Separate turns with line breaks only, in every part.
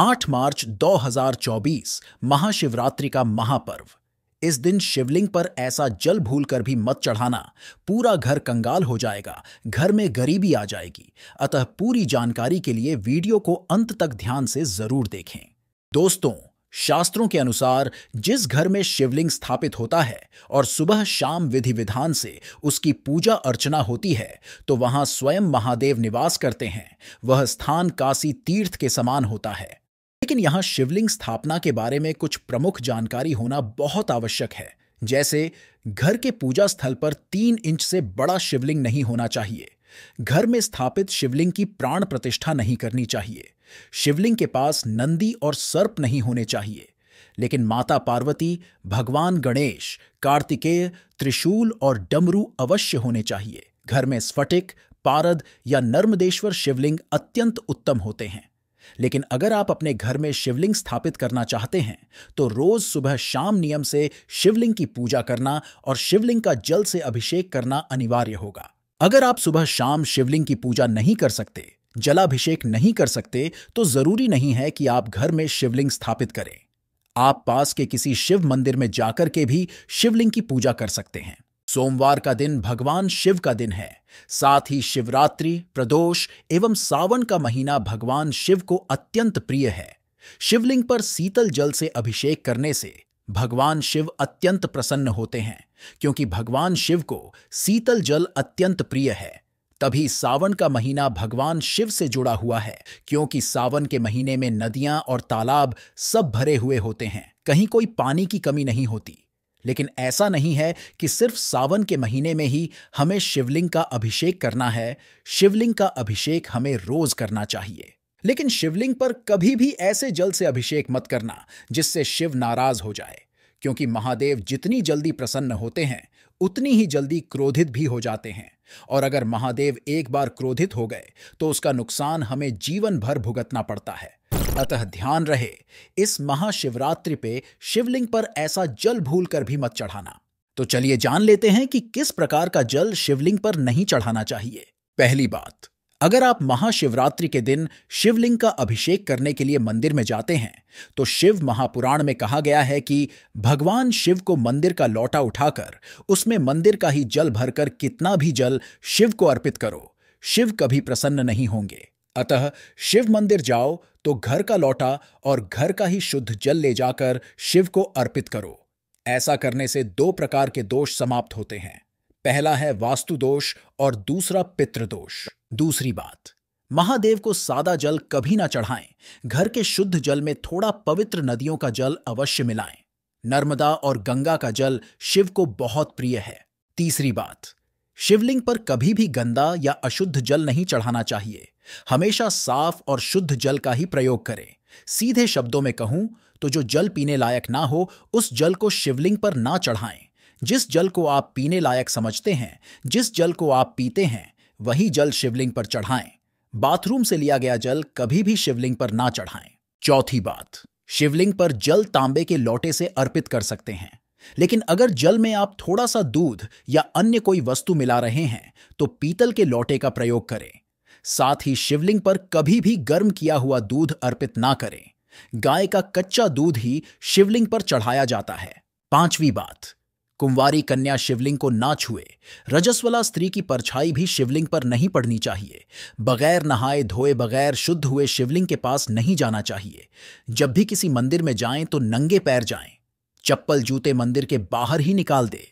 8 मार्च 2024 महाशिवरात्रि का महापर्व इस दिन शिवलिंग पर ऐसा जल भूल कर भी मत चढ़ाना पूरा घर कंगाल हो जाएगा घर में गरीबी आ जाएगी अतः पूरी जानकारी के लिए वीडियो को अंत तक ध्यान से जरूर देखें दोस्तों शास्त्रों के अनुसार जिस घर में शिवलिंग स्थापित होता है और सुबह शाम विधि विधान से उसकी पूजा अर्चना होती है तो वहां स्वयं महादेव निवास करते हैं वह स्थान काशी तीर्थ के समान होता है लेकिन यहां शिवलिंग स्थापना के बारे में कुछ प्रमुख जानकारी होना बहुत आवश्यक है जैसे घर के पूजा स्थल पर तीन इंच से बड़ा शिवलिंग नहीं होना चाहिए घर में स्थापित शिवलिंग की प्राण प्रतिष्ठा नहीं करनी चाहिए शिवलिंग के पास नंदी और सर्प नहीं होने चाहिए लेकिन माता पार्वती भगवान गणेश कार्तिकेय त्रिशूल और डमरू अवश्य होने चाहिए घर में स्फटिक पारद या नर्मदेश्वर शिवलिंग अत्यंत उत्तम होते हैं लेकिन अगर आप अपने घर में शिवलिंग स्थापित करना चाहते हैं तो रोज सुबह शाम नियम से शिवलिंग की पूजा करना और शिवलिंग का जल से अभिषेक करना अनिवार्य होगा अगर आप सुबह शाम शिवलिंग की पूजा नहीं कर सकते जलाभिषेक नहीं कर सकते तो जरूरी नहीं है कि आप घर में शिवलिंग स्थापित करें आप पास के किसी शिव मंदिर में जाकर के भी शिवलिंग की पूजा कर सकते हैं सोमवार का दिन भगवान शिव का दिन है साथ ही शिवरात्रि प्रदोष एवं सावन का महीना भगवान शिव को अत्यंत प्रिय है शिवलिंग पर शीतल जल से अभिषेक करने से भगवान शिव अत्यंत प्रसन्न होते हैं क्योंकि भगवान शिव को शीतल जल अत्यंत प्रिय है तभी सावन का महीना भगवान शिव से जुड़ा हुआ है क्योंकि सावन के महीने में नदियां और तालाब सब भरे हुए होते हैं कहीं कोई पानी की कमी नहीं होती लेकिन ऐसा नहीं है कि सिर्फ सावन के महीने में ही हमें शिवलिंग का अभिषेक करना है शिवलिंग का अभिषेक हमें रोज करना चाहिए लेकिन शिवलिंग पर कभी भी ऐसे जल से अभिषेक मत करना जिससे शिव नाराज हो जाए क्योंकि महादेव जितनी जल्दी प्रसन्न होते हैं उतनी ही जल्दी क्रोधित भी हो जाते हैं और अगर महादेव एक बार क्रोधित हो गए तो उसका नुकसान हमें जीवन भर भुगतना पड़ता है अतः ध्यान रहे इस महाशिवरात्रि पे शिवलिंग पर ऐसा जल भूल कर भी मत चढ़ाना तो चलिए जान लेते हैं कि किस प्रकार का जल शिवलिंग पर नहीं चढ़ाना चाहिए पहली बात अगर आप महाशिवरात्रि के दिन शिवलिंग का अभिषेक करने के लिए मंदिर में जाते हैं तो शिव महापुराण में कहा गया है कि भगवान शिव को मंदिर का लौटा उठाकर उसमें मंदिर का ही जल भरकर कितना भी जल शिव को अर्पित करो शिव कभी प्रसन्न नहीं होंगे अतः शिव मंदिर जाओ तो घर का लौटा और घर का ही शुद्ध जल ले जाकर शिव को अर्पित करो ऐसा करने से दो प्रकार के दोष समाप्त होते हैं पहला है वास्तु दोष और दूसरा पितृदोष दूसरी बात महादेव को सादा जल कभी ना चढ़ाएं घर के शुद्ध जल में थोड़ा पवित्र नदियों का जल अवश्य मिलाएं नर्मदा और गंगा का जल शिव को बहुत प्रिय है तीसरी बात शिवलिंग पर कभी भी गंदा या अशुद्ध जल नहीं चढ़ाना चाहिए हमेशा साफ और शुद्ध जल का ही प्रयोग करें सीधे शब्दों में कहूं तो जो जल पीने लायक ना हो उस जल को शिवलिंग पर ना चढ़ाएं जिस जल को आप पीने लायक समझते हैं जिस जल को आप पीते हैं वही जल शिवलिंग पर चढ़ाएं बाथरूम से लिया गया जल कभी भी शिवलिंग पर ना चढ़ाएं चौथी बात शिवलिंग पर जल तांबे के लोटे से अर्पित कर सकते हैं लेकिन अगर जल में आप थोड़ा सा दूध या अन्य कोई वस्तु मिला रहे हैं तो पीतल के लोटे का प्रयोग करें साथ ही शिवलिंग पर कभी भी गर्म किया हुआ दूध अर्पित ना करें गाय का कच्चा दूध ही शिवलिंग पर चढ़ाया जाता है पांचवी बात कुंवारी कन्या शिवलिंग को ना छुए रजस्वला स्त्री की परछाई भी शिवलिंग पर नहीं पड़नी चाहिए बगैर नहाए धोए बगैर शुद्ध हुए शिवलिंग के पास नहीं जाना चाहिए जब भी किसी मंदिर में जाएं तो नंगे पैर जाएं चप्पल जूते मंदिर के बाहर ही निकाल दे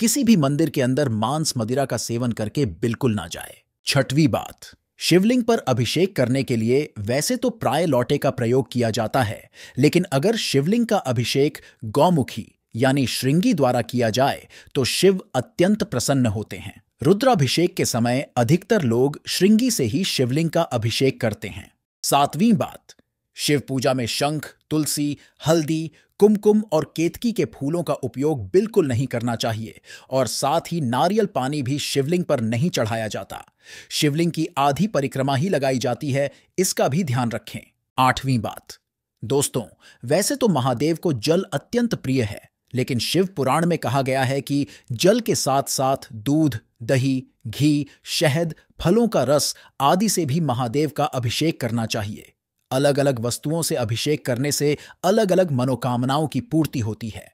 किसी भी मंदिर के अंदर मांस मदिरा का सेवन करके बिल्कुल ना जाए छठवीं बात शिवलिंग पर अभिषेक करने के लिए वैसे तो प्राय लौटे का प्रयोग किया जाता है लेकिन अगर शिवलिंग का अभिषेक गौमुखी यानी श्रृंगी द्वारा किया जाए तो शिव अत्यंत प्रसन्न होते हैं रुद्राभिषेक के समय अधिकतर लोग श्रृंगी से ही शिवलिंग का अभिषेक करते हैं सातवीं बात शिव पूजा में शंख तुलसी हल्दी कुमकुम और केतकी के फूलों का उपयोग बिल्कुल नहीं करना चाहिए और साथ ही नारियल पानी भी शिवलिंग पर नहीं चढ़ाया जाता शिवलिंग की आधी परिक्रमा ही लगाई जाती है इसका भी ध्यान रखें आठवीं बात दोस्तों वैसे तो महादेव को जल अत्यंत प्रिय है लेकिन शिव पुराण में कहा गया है कि जल के साथ साथ दूध दही घी शहद फलों का रस आदि से भी महादेव का अभिषेक करना चाहिए अलग अलग वस्तुओं से अभिषेक करने से अलग अलग मनोकामनाओं की पूर्ति होती है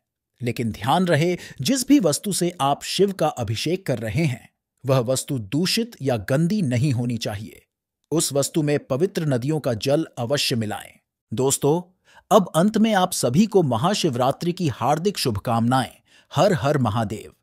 लेकिन ध्यान रहे जिस भी वस्तु से आप शिव का अभिषेक कर रहे हैं वह वस्तु दूषित या गंदी नहीं होनी चाहिए उस वस्तु में पवित्र नदियों का जल अवश्य मिलाएं दोस्तों अब अंत में आप सभी को महाशिवरात्रि की हार्दिक शुभकामनाएं हर हर महादेव